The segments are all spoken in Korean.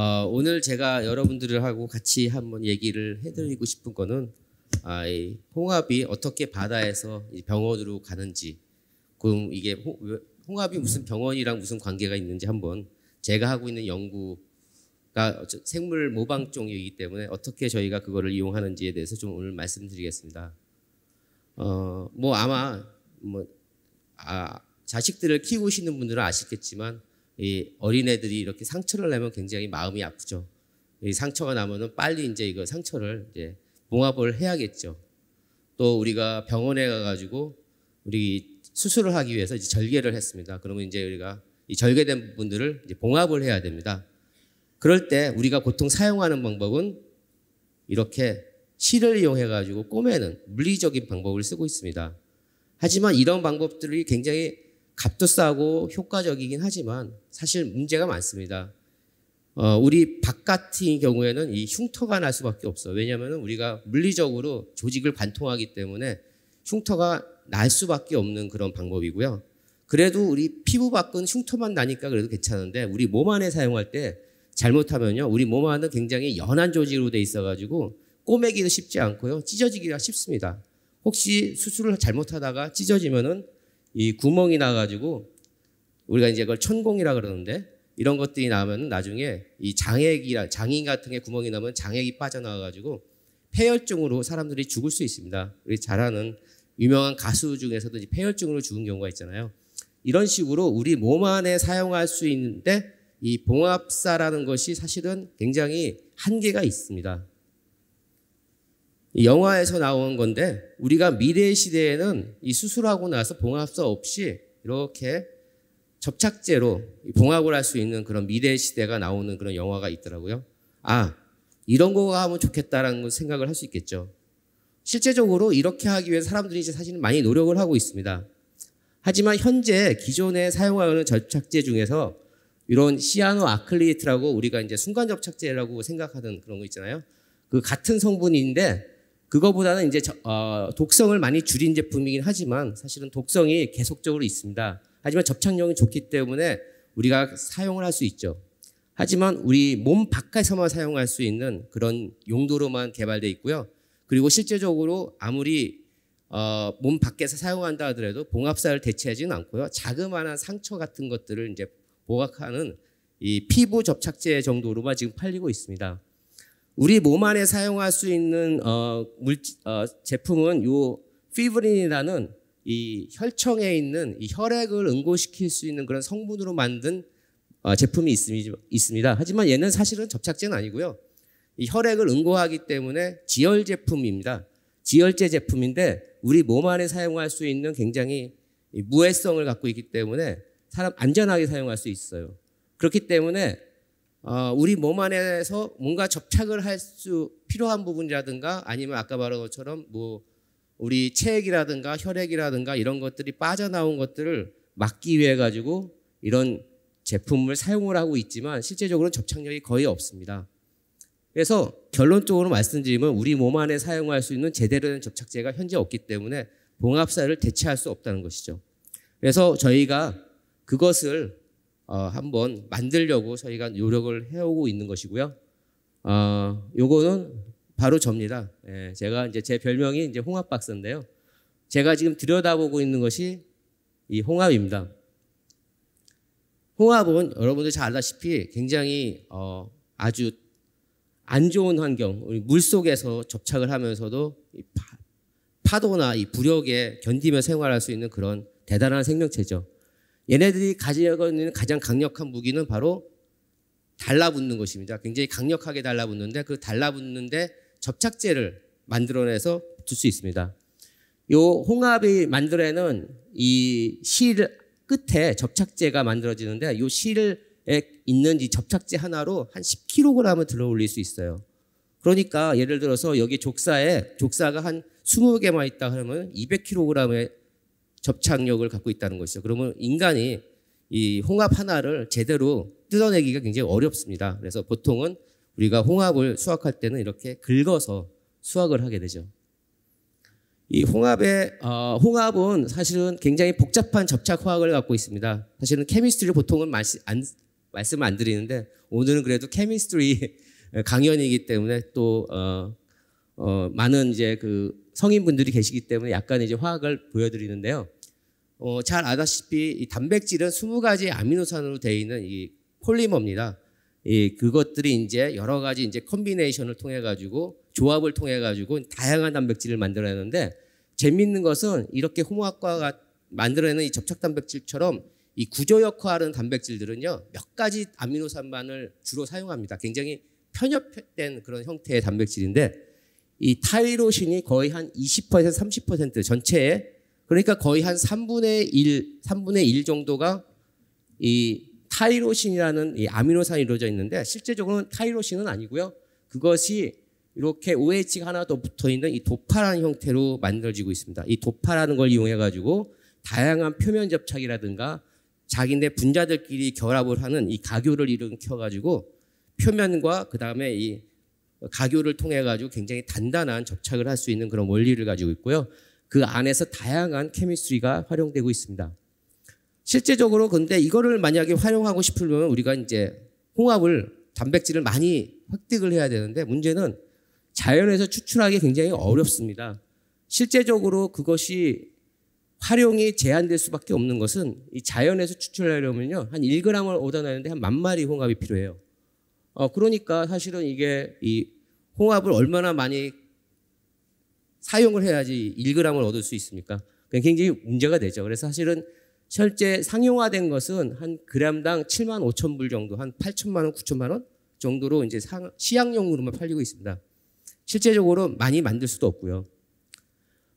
어, 오늘 제가 여러분들하고 같이 한번 얘기를 해드리고 싶은 거는 아, 이 홍합이 어떻게 바다에서 병원으로 가는지 그럼 이게 홍, 홍합이 무슨 병원이랑 무슨 관계가 있는지 한번 제가 하고 있는 연구가 생물 모방 종이기 때문에 어떻게 저희가 그거를 이용하는지에 대해서 좀 오늘 말씀드리겠습니다. 어, 뭐 아마 뭐 아, 자식들을 키우시는 분들은 아시겠지만 이 어린애들이 이렇게 상처를 내면 굉장히 마음이 아프죠. 이 상처가 나면은 빨리 이제 이거 상처를 이제 봉합을 해야겠죠. 또 우리가 병원에 가가지고 우리 수술을 하기 위해서 이제 절개를 했습니다. 그러면 이제 우리가 이 절개된 분들을 이제 봉합을 해야 됩니다. 그럴 때 우리가 보통 사용하는 방법은 이렇게 실을 이용해가지고 꼬매는 물리적인 방법을 쓰고 있습니다. 하지만 이런 방법들이 굉장히 값도 싸고 효과적이긴 하지만 사실 문제가 많습니다. 어, 우리 바깥인 경우에는 이 흉터가 날 수밖에 없어. 왜냐하면 우리가 물리적으로 조직을 관통하기 때문에 흉터가 날 수밖에 없는 그런 방법이고요. 그래도 우리 피부 밖은 흉터만 나니까 그래도 괜찮은데 우리 몸 안에 사용할 때 잘못하면요. 우리 몸 안은 굉장히 연한 조직으로 돼 있어가지고 꼬매기도 쉽지 않고요. 찢어지기가 쉽습니다. 혹시 수술을 잘못하다가 찢어지면은 이 구멍이 나가지고 우리가 이제 그걸 천공이라 그러는데 이런 것들이 나면 나중에 이 장액이라 장인 같은 게 구멍이 나면 장액이 빠져나와가지고 폐혈증으로 사람들이 죽을 수 있습니다. 우리 잘 아는 유명한 가수 중에서도 폐혈증으로 죽은 경우가 있잖아요. 이런 식으로 우리 몸 안에 사용할 수 있는데 이 봉합사라는 것이 사실은 굉장히 한계가 있습니다. 영화에서 나온 건데 우리가 미래 시대에는 이 수술하고 나서 봉합사 없이 이렇게 접착제로 봉합을 할 수 있는 그런 미래 시대가 나오는 그런 영화가 있더라고요. 아, 이런 거 하면 좋겠다라는 생각을 할 수 있겠죠. 실제적으로 이렇게 하기 위해 사람들이 이제 사실 많이 노력을 하고 있습니다. 하지만 현재 기존에 사용하는 접착제 중에서 이런 시아노 아클리트라고 에이 우리가 이제 순간 접착제라고 생각하는 그런 거 있잖아요. 그 같은 성분인데 그거보다는 이제 어, 독성을 많이 줄인 제품이긴 하지만 사실은 독성이 계속적으로 있습니다. 하지만 접착력이 좋기 때문에 우리가 사용을 할 수 있죠. 하지만 우리 몸밖에서만 사용할 수 있는 그런 용도로만 개발돼 있고요. 그리고 실제적으로 아무리 어, 몸 밖에서 사용한다 하더라도 봉합사를 대체하지는 않고요. 자그마한 상처 같은 것들을 이제 보각하는 이 피부 접착제 정도로만 지금 팔리고 있습니다. 우리 몸 안에 사용할 수 있는 어, 물, 어, 제품은 요 피브린이라는 이 혈청에 있는 이 혈액을 응고시킬 수 있는 그런 성분으로 만든 어, 제품이 있습니, 다 하지만 얘는 사실은 접착제는 아니고요. 이 혈액을 응고하기 때문에 지혈 제품입니다. 지혈제 제품인데 우리 몸 안에 사용할 수 있는 굉장히 무해성을 갖고 있기 때문에 사람 안전하게 사용할 수 있어요. 그렇기 때문에 어, 우리 몸 안에서 뭔가 접착을 할 수 필요한 부분이라든가 아니면 아까 말한 것처럼 뭐 우리 체액이라든가 혈액이라든가 이런 것들이 빠져나온 것들을 막기 위해 가지고 이런 제품을 사용을 하고 있지만 실제적으로는 접착력이 거의 없습니다. 그래서 결론적으로 말씀드리면 우리 몸 안에 사용할 수 있는 제대로 된 접착제가 현재 없기 때문에 봉합사를 대체할 수 없다는 것이죠. 그래서 저희가 그것을 어, 한번 만들려고 저희가 노력을 해오고 있는 것이고요. 어, 거는 바로 접니다. 예, 제가 이제 제 별명이 이제 홍합 박사인데요. 제가 지금 들여다보고 있는 것이 이 홍합입니다. 홍합은 여러분들 잘 알다시피 굉장히 어, 아주 안 좋은 환경, 물 속에서 접착을 하면서도 이 파, 파도나 이 부력에 견디며 생활할 수 있는 그런 대단한 생명체죠. 얘네들이 가지고 있는 가장 강력한 무기는 바로 달라붙는 것입니다. 굉장히 강력하게 달라붙는데 그 달라붙는데 접착제를 만들어내서 붙을 수 있습니다. 요 홍합이 만들어내는 이 실 끝에 접착제가 만들어지는데 요 실에 있는 이 접착제 하나로 한 10kg을 들어 올릴 수 있어요. 그러니까 예를 들어서 여기 족사에 족사가 한 20개만 있다 그러면 200kg의 접착력을 갖고 있다는 것이죠. 그러면 인간이 이 홍합 하나를 제대로 뜯어내기가 굉장히 어렵습니다. 그래서 보통은 우리가 홍합을 수확할 때는 이렇게 긁어서 수확을 하게 되죠. 이 홍합의 어, 홍합은 사실은 굉장히 복잡한 접착 화학을 갖고 있습니다. 사실은 케미스트리 보통은 안, 말씀 안 드리는데 오늘은 그래도 케미스트리 강연이기 때문에 또 어, 어, 많은 이제 그 성인분들이 계시기 때문에 약간 이제 화학을 보여드리는데요. 어, 잘 아다시피 이 단백질은 20가지 아미노산으로 되어 있는 이 폴리머입니다. 이 그것들이 이제 여러 가지 이제 컨비네이션을 통해 가지고 조합을 통해 가지고 다양한 단백질을 만들어내는데 재밌는 것은 이렇게 호모학과가 만들어내는 이 접착 단백질처럼 이 구조 역할하는 단백질들은요 몇 가지 아미노산만을 주로 사용합니다. 굉장히 편협된 그런 형태의 단백질인데 이 타이로신이 거의 한20% 30% 전체에 그러니까 거의 한 3분의 1 3분의 1 정도가 이 타이로신이라는 이 아미노산이 이루어져 있는데 실제적으로는 타이로신은 아니고요. 그것이 이렇게 OH가 하나 더 붙어 있는 이 도파라는 형태로 만들어지고 있습니다. 이 도파라는 걸 이용해 가지고 다양한 표면 접착이라든가 자기네 분자들끼리 결합을 하는 이 가교를 일으켜 가지고 표면과 그다음에 이 가교를 통해 가지고 굉장히 단단한 접착을 할 수 있는 그런 원리를 가지고 있고요. 그 안에서 다양한 케미스트리가 활용되고 있습니다. 실제적으로 근데 이거를 만약에 활용하고 싶으면 우리가 이제 홍합을 단백질을 많이 획득을 해야 되는데 문제는 자연에서 추출하기 굉장히 어렵습니다. 실제적으로 그것이 활용이 제한될 수밖에 없는 것은 이 자연에서 추출하려면요. 한 1g을 얻어내는데 한 만 마리 홍합이 필요해요. 어, 그러니까 사실은 이게 이 홍합을 얼마나 많이 사용을 해야지 1g을 얻을 수 있습니까? 굉장히 문제가 되죠. 그래서 사실은 실제 상용화된 것은 한 그램당 7만 5천 불 정도, 한 8천만 원, 9천만 원 정도로 이제 시향용으로만 팔리고 있습니다. 실제적으로 많이 만들 수도 없고요.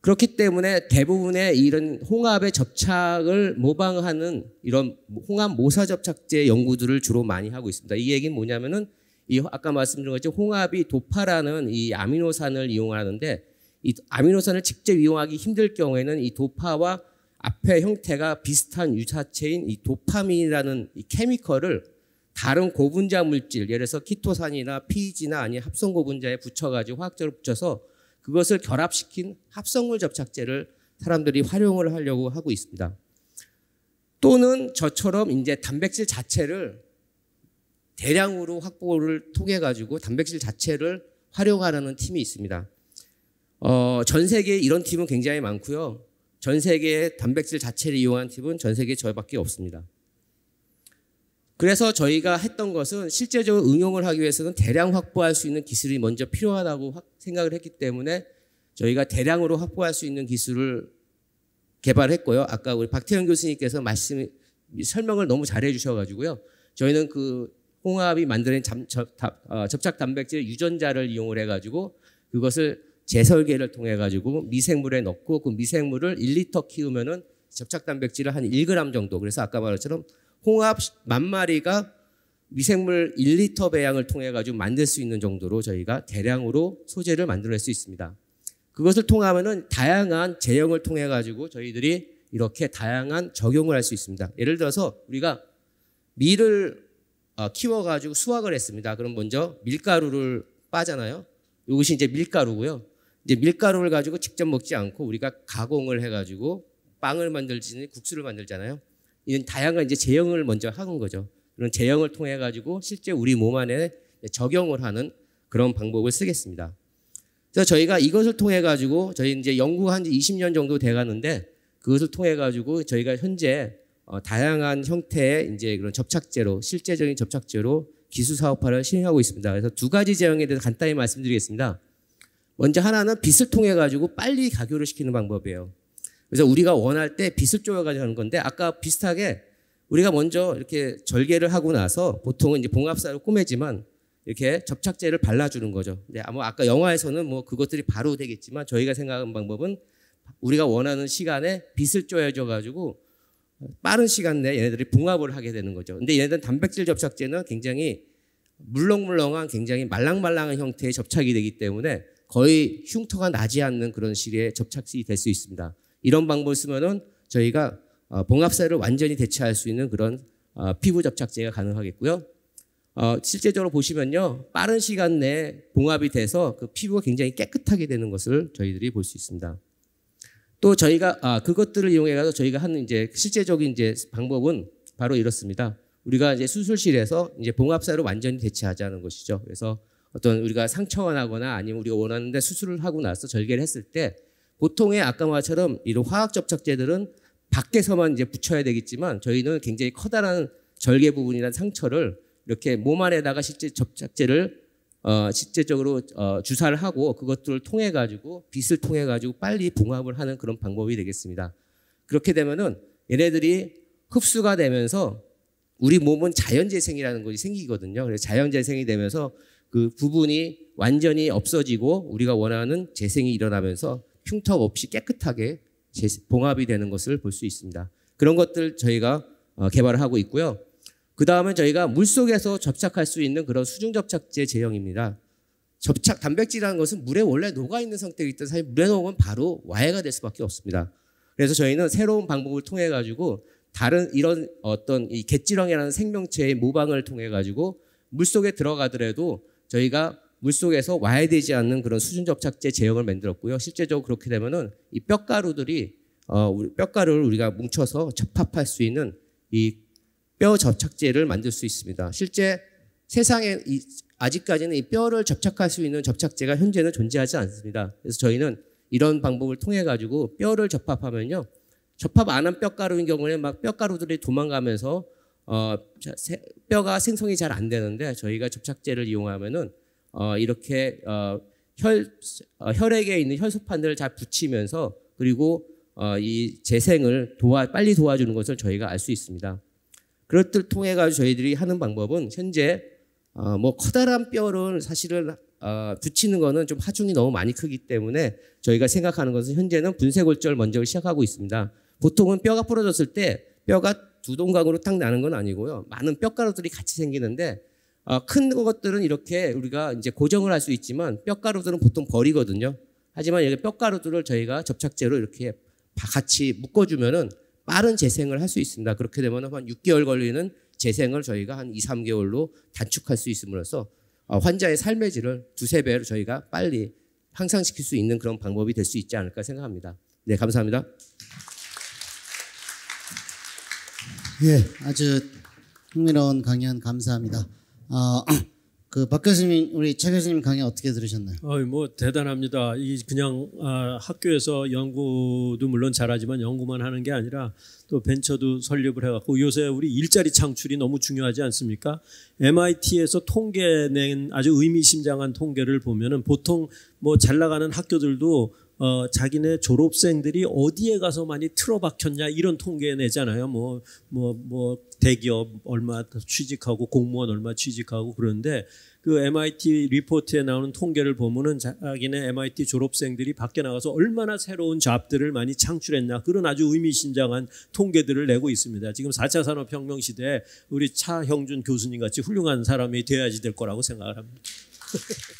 그렇기 때문에 대부분의 이런 홍합의 접착을 모방하는 이런 홍합 모사 접착제 연구들을 주로 많이 하고 있습니다. 이 얘기는 뭐냐면은 이 아까 말씀드린 것처럼 홍합이 도파라는 이 아미노산을 이용하는데 이 아미노산을 직접 이용하기 힘들 경우에는 이 도파와 앞에 형태가 비슷한 유사체인 이 도파민이라는 이 케미컬을 다른 고분자 물질, 예를 들어서 키토산이나 피지나 아니 합성 고분자에 붙여가지고 화학적으로 붙여서 그것을 결합시킨 합성물 접착제를 사람들이 활용을 하려고 하고 있습니다. 또는 저처럼 이제 단백질 자체를 대량으로 확보를 통해 가지고 단백질 자체를 활용하라는 팀이 있습니다. 어, 전 세계에 이런 팀은 굉장히 많고요. 전 세계에 단백질 자체를 이용한 팀은 전 세계에 저밖에 없습니다. 그래서 저희가 했던 것은 실제적으로 응용을 하기 위해서는 대량 확보할 수 있는 기술이 먼저 필요하다고 생각을 했기 때문에 저희가 대량으로 확보할 수 있는 기술을 개발했고요. 아까 우리 박태현 교수님께서 말씀 설명을 너무 잘해 주셔가지고요. 저희는 그 홍합이 만드는 접, 어, 착 단백질 유전자를 이용을 해가지고 그것을 재설계를 통해 가지고 미생물에 넣고 그 미생물을 1리터 키우면은 접착 단백질을 한 1g 정도 그래서 아까 말처럼 홍합 만 마리가 미생물 1리터 배양을 통해 가지고 만들 수 있는 정도로 저희가 대량으로 소재를 만들어낼 수 있습니다. 그것을 통하면은 다양한 제형을 통해 가지고 저희들이 이렇게 다양한 적용을 할 수 있습니다. 예를 들어서 우리가 밀을 어, 키워 가지고 수확을 했습니다. 그럼 먼저 밀가루를 빠잖아요. 이것이 이제 밀가루고요. 이제 밀가루를 가지고 직접 먹지 않고 우리가 가공을 해 가지고 빵을 만들지 국수를 만들잖아요. 이런 다양한 이제 제형을 먼저 하는 거죠. 그런 제형을 통해 가지고 실제 우리 몸 안에 적용을 하는 그런 방법을 쓰겠습니다. 그래서 저희가 이것을 통해 가지고 저희 이제 연구한 지 20년 정도 돼 가는데 그것을 통해 가지고 저희가 현재 어, 다양한 형태의 이제 그런 접착제로 실제적인 접착제로 기술 사업화를 시행하고 있습니다. 그래서 두 가지 제형에 대해서 간단히 말씀드리겠습니다. 먼저 하나는 빛을 통해 가지고 빨리 가교를 시키는 방법이에요. 그래서 우리가 원할 때 빛을 쪼여가지고 하는 건데 아까 비슷하게 우리가 먼저 이렇게 절개를 하고 나서 보통은 이제 봉합사를 꾸매지만 이렇게 접착제를 발라주는 거죠. 근데 네, 아마 아까 영화에서는 뭐 그것들이 바로 되겠지만 저희가 생각한 방법은 우리가 원하는 시간에 빛을 쪼여줘 가지고 빠른 시간 내에 얘네들이 봉합을 하게 되는 거죠. 근데 얘네들 은 단백질 접착제는 굉장히 물렁물렁한 굉장히 말랑말랑한 형태의 접착이 되기 때문에 거의 흉터가 나지 않는 그런 식의 접착이 될 수 있습니다. 이런 방법을 쓰면은 저희가 어, 봉합사를 완전히 대체할 수 있는 그런 어, 피부 접착제가 가능하겠고요. 어, 실제적으로 보시면요. 빠른 시간 내에 봉합이 돼서 그 피부가 굉장히 깨끗하게 되는 것을 저희들이 볼 수 있습니다. 또 저희가 아, 그것들을 이용해서 저희가 하는 이제 실제적인 이제 방법은 바로 이렇습니다. 우리가 이제 수술실에서 이제 봉합사를 완전히 대체하자는 것이죠. 그래서 어떤 우리가 상처가 나거나 아니면 우리가 원하는데 수술을 하고 나서 절개를 했을 때 보통의 아까 말처럼 이런 화학 접착제들은 밖에서만 이제 붙여야 되겠지만 저희는 굉장히 커다란 절개 부분이란 상처를 이렇게 몸 안에다가 실제 접착제를 어, 실제적으로 어, 주사를 하고 그것들을 통해 가지고 빛을 통해 가지고 빨리 봉합을 하는 그런 방법이 되겠습니다. 그렇게 되면은 얘네들이 흡수가 되면서 우리 몸은 자연재생이라는 것이 생기거든요. 그래서 자연재생이 되면서 그 부분이 완전히 없어지고 우리가 원하는 재생이 일어나면서 흉터 없이 깨끗하게 봉합이 되는 것을 볼 수 있습니다. 그런 것들 저희가 어, 개발을 하고 있고요. 그 다음은 저희가 물 속에서 접착할 수 있는 그런 수중 접착제 제형입니다. 접착 단백질이라는 것은 물에 원래 녹아 있는 상태이기 때문에 사실 물에 녹으면 바로 와해가 될 수밖에 없습니다. 그래서 저희는 새로운 방법을 통해 가지고 다른 이런 어떤 이 갯지렁이라는 생명체의 모방을 통해 가지고 물 속에 들어가더라도 저희가 물속에서 와야 되지 않는 그런 수준 접착제 제형을 만들었고요. 실제적으로 그렇게 되면은 이 뼈가루들이 어, 뼈가루를 우리가 뭉쳐서 접합할 수 있는 이 뼈 접착제를 만들 수 있습니다. 실제 세상에 이, 아직까지는 이 뼈를 접착할 수 있는 접착제가 현재는 존재하지 않습니다. 그래서 저희는 이런 방법을 통해 가지고 뼈를 접합하면요. 접합 안 한 뼈가루인 경우에막 뼈가루들이 도망가면서 어, 뼈가 생성이 잘 안 되는데 저희가 접착제를 이용하면은 어, 이렇게 어, 혈, 어, 혈액에 있는 혈소판들을 잘 붙이면서 그리고 어, 이 재생을 도와 빨리 도와주는 것을 저희가 알 수 있습니다. 그것들 통해 가지고 저희들이 하는 방법은 현재 어, 뭐 커다란 뼈를 사실은 어, 붙이는 거는 좀 하중이 너무 많이 크기 때문에 저희가 생각하는 것은 현재는 분쇄골절 먼저 시작하고 있습니다. 보통은 뼈가 부러졌을 때 뼈가 두 동강으로 탁 나는 건 아니고요. 많은 뼈가루들이 같이 생기는데 어, 큰 것들은 이렇게 우리가 이제 고정을 할 수 있지만 뼈가루들은 보통 버리거든요. 하지만 여기 뼈가루들을 저희가 접착제로 이렇게 같이 묶어주면은 빠른 재생을 할 수 있습니다. 그렇게 되면 한 6개월 걸리는 재생을 저희가 한 2, 3개월로 단축할 수 있음으로써 어, 환자의 삶의 질을 두세 배로 저희가 빨리 향상시킬 수 있는 그런 방법이 될 수 있지 않을까 생각합니다. 네, 감사합니다. 예, 아주 흥미로운 강연 감사합니다. 어, 그박 교수님 우리 최 교수님 강의 어떻게 들으셨나요? 어뭐 대단합니다. 이 그냥 어, 학교에서 연구도 물론 잘하지만 연구만 하는 게 아니라 또 벤처도 설립을 해갖고 요새 우리 일자리 창출이 너무 중요하지 않습니까? MIT에서 통계 낸 아주 의미심장한 통계를 보면은 보통 뭐 잘 나가는 학교들도 어, 자기네 졸업생들이 어디에 가서 많이 틀어박혔냐 이런 통계 내잖아요. 뭐, 뭐, 뭐, 대기업 얼마 취직하고 공무원 얼마 취직하고 그런데 그 MIT 리포트에 나오는 통계를 보면은 자기네 MIT 졸업생들이 밖에 나가서 얼마나 새로운 잡들을 많이 창출했냐 그런 아주 의미심장한 통계들을 내고 있습니다. 지금 4차 산업혁명 시대에 우리 차형준 교수님 같이 훌륭한 사람이 돼야지 될 거라고 생각을 합니다.